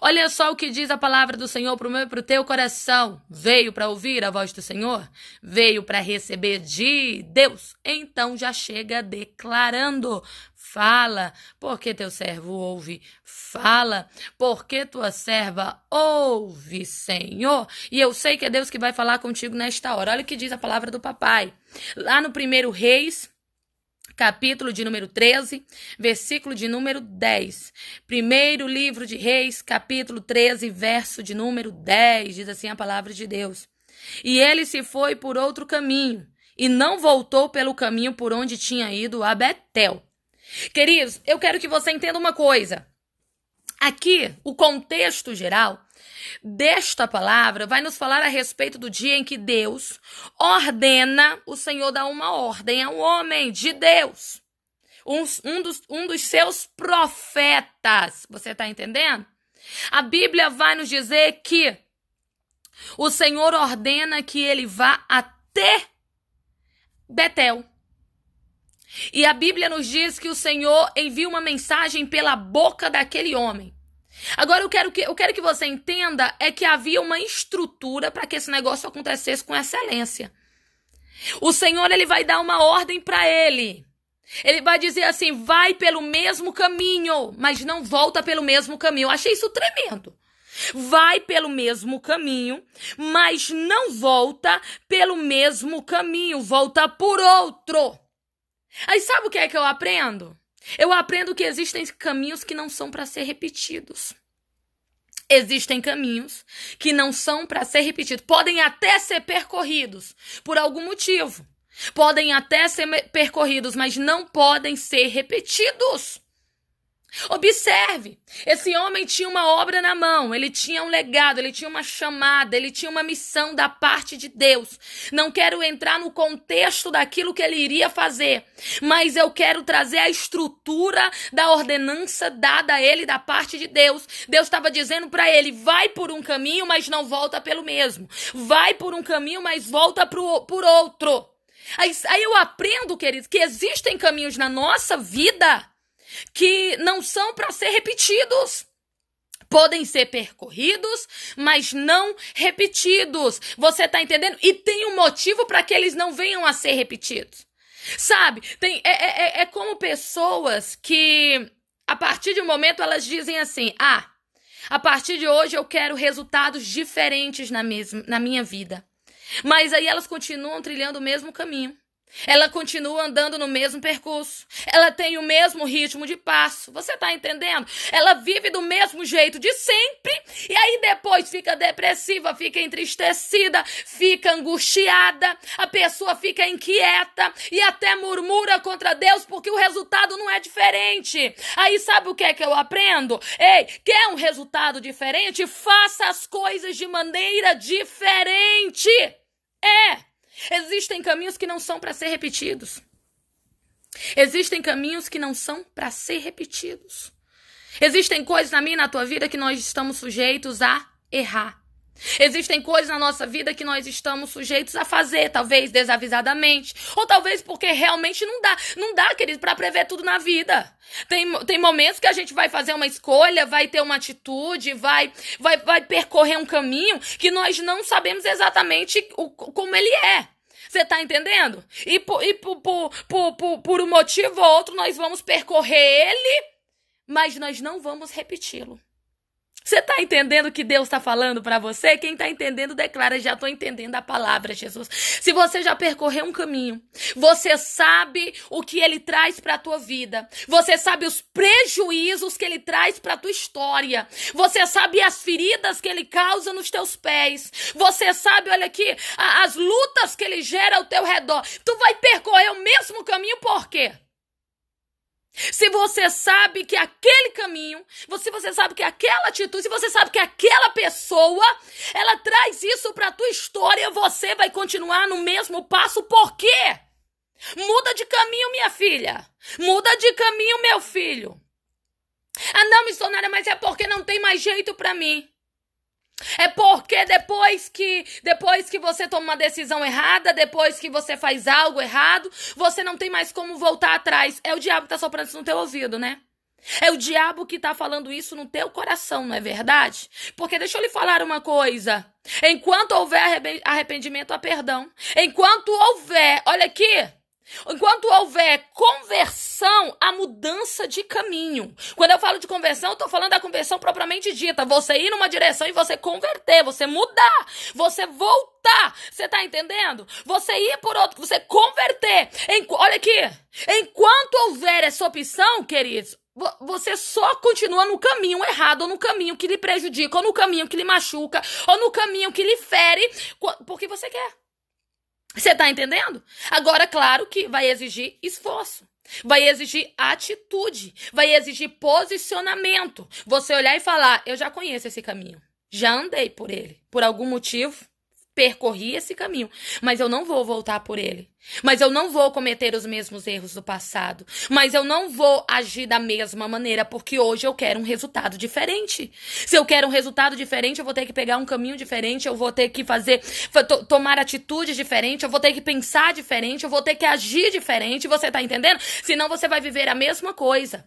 Olha só o que diz a palavra do Senhor para o meu e para o teu coração. Veio para ouvir a voz do Senhor? Veio para receber de Deus? Então já chega declarando. Fala, porque teu servo ouve. Fala, porque tua serva ouve, Senhor. E eu sei que é Deus que vai falar contigo nesta hora. Olha o que diz a palavra do papai. Lá no primeiro Reis capítulo de número 13, versículo de número 10. Primeiro livro de Reis, capítulo 13, verso de número 10, diz assim a palavra de Deus. E ele se foi por outro caminho, e não voltou pelo caminho por onde tinha ido a Betel. Queridos, eu quero que você entenda uma coisa. Aqui, o contexto geral Desta palavra vai nos falar a respeito do dia em que Deus ordena, o Senhor dá uma ordem a um homem de Deus, um, um, dos, um dos seus profetas. Você está entendendo? A Bíblia vai nos dizer que o Senhor ordena que ele vá até Betel. E a Bíblia nos diz que o Senhor envia uma mensagem pela boca daquele homem. Agora eu quero que eu quero que você entenda é que havia uma estrutura para que esse negócio acontecesse com excelência. O Senhor ele vai dar uma ordem para ele. Ele vai dizer assim: "Vai pelo mesmo caminho, mas não volta pelo mesmo caminho". Eu achei isso tremendo. Vai pelo mesmo caminho, mas não volta pelo mesmo caminho, volta por outro. Aí sabe o que é que eu aprendo? Eu aprendo que existem caminhos que não são para ser repetidos. Existem caminhos que não são para ser repetidos. Podem até ser percorridos por algum motivo. Podem até ser percorridos, mas não podem ser repetidos. Observe, esse homem tinha uma obra na mão, ele tinha um legado, ele tinha uma chamada, ele tinha uma missão da parte de Deus. Não quero entrar no contexto daquilo que ele iria fazer, mas eu quero trazer a estrutura da ordenança dada a ele da parte de Deus. Deus estava dizendo para ele: vai por um caminho, mas não volta pelo mesmo. Vai por um caminho, mas volta pro, por outro. Aí, aí eu aprendo, queridos, que existem caminhos na nossa vida que não são para ser repetidos. Podem ser percorridos, mas não repetidos. Você tá entendendo? E tem um motivo para que eles não venham a ser repetidos. Sabe? Tem, é, é, é, é como pessoas que, a partir de um momento, elas dizem assim: ah, a partir de hoje eu quero resultados diferentes na, mesma, na minha vida. Mas aí elas continuam trilhando o mesmo caminho. Ela continua andando no mesmo percurso. Ela tem o mesmo ritmo de passo. Você tá entendendo? Ela vive do mesmo jeito de sempre e aí depois fica depressiva, fica entristecida, fica angustiada, a pessoa fica inquieta e até murmura contra Deus porque o resultado não é diferente. Aí sabe o que é que eu aprendo? Ei, quer um resultado diferente? Faça as coisas de maneira diferente. É. Existem caminhos que não são para ser repetidos. Existem caminhos que não são para ser repetidos. Existem coisas na minha e na tua vida que nós estamos sujeitos a errar. Existem coisas na nossa vida que nós estamos sujeitos a fazer, talvez desavisadamente, ou talvez porque realmente não dá, não dá, querido, para prever tudo na vida. Tem, tem momentos que a gente vai fazer uma escolha, vai ter uma atitude, vai, vai, vai percorrer um caminho que nós não sabemos exatamente o, como ele é. Você tá entendendo? E, por, e por, por, por, por um motivo ou outro, nós vamos percorrer ele, mas nós não vamos repeti-lo. Você tá entendendo o que Deus está falando para você? Quem tá entendendo declara, já tô entendendo a palavra, Jesus. Se você já percorreu um caminho, você sabe o que ele traz para tua vida. Você sabe os prejuízos que ele traz para tua história. Você sabe as feridas que ele causa nos teus pés. Você sabe, olha aqui, a, as lutas que ele gera ao teu redor. Tu vai percorrer o mesmo caminho por quê? Se você sabe que aquele caminho, se você sabe que aquela atitude, se você sabe que aquela pessoa, ela traz isso para tua história, você vai continuar no mesmo passo, por quê? Muda de caminho, minha filha. Muda de caminho, meu filho. Ah, não, missionária, mas é porque não tem mais jeito para mim. É porque depois que depois que você toma uma decisão errada, depois que você faz algo errado, você não tem mais como voltar atrás. É o diabo que tá soprando isso no teu ouvido, né? É o diabo que tá falando isso no teu coração, não é verdade? Porque deixa eu lhe falar uma coisa. Enquanto houver arrependimento, há perdão. Enquanto houver, olha aqui, Enquanto houver conversão, há mudança de caminho. Quando eu falo de conversão, eu estou falando da conversão propriamente dita. Você ir numa direção e você converter, você mudar, você voltar. Você está entendendo? Você ir por outro, você converter. Em, olha aqui. Enquanto houver essa opção, queridos, você só continua no caminho errado, ou no caminho que lhe prejudica, ou no caminho que lhe machuca, ou no caminho que lhe fere, porque você quer. Você tá entendendo? Agora, claro que vai exigir esforço. Vai exigir atitude, vai exigir posicionamento. Você olhar e falar: eu já conheço esse caminho, já andei por ele. Por algum motivo, percorri esse caminho, mas eu não vou voltar por ele. Mas eu não vou cometer os mesmos erros do passado. Mas eu não vou agir da mesma maneira, porque hoje eu quero um resultado diferente. Se eu quero um resultado diferente, eu vou ter que pegar um caminho diferente, eu vou ter que fazer tomar atitudes diferentes, eu vou ter que pensar diferente, eu vou ter que agir diferente, você tá entendendo? Senão você vai viver a mesma coisa.